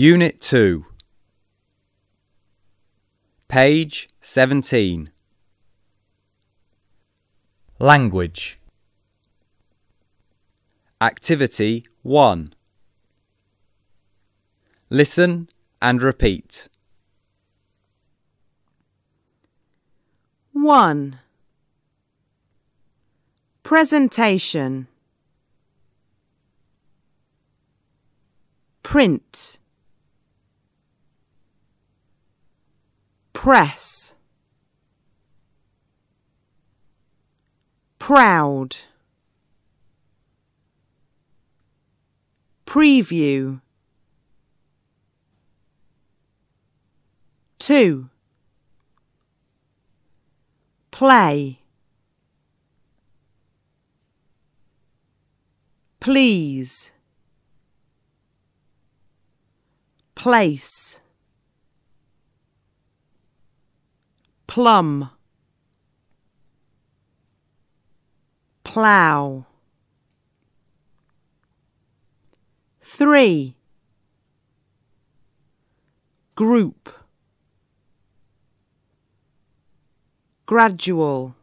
Unit 2 Page 17 Language Activity 1 Listen and repeat. 1. Presentation Print press proud preview two play please place plum plow three group gradual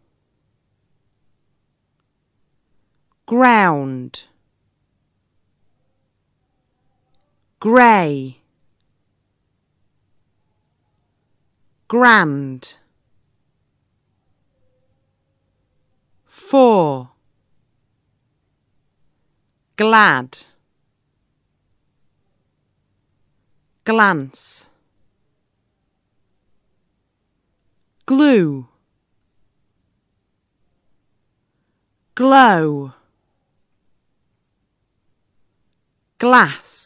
ground grey grand glad glance glue glow glass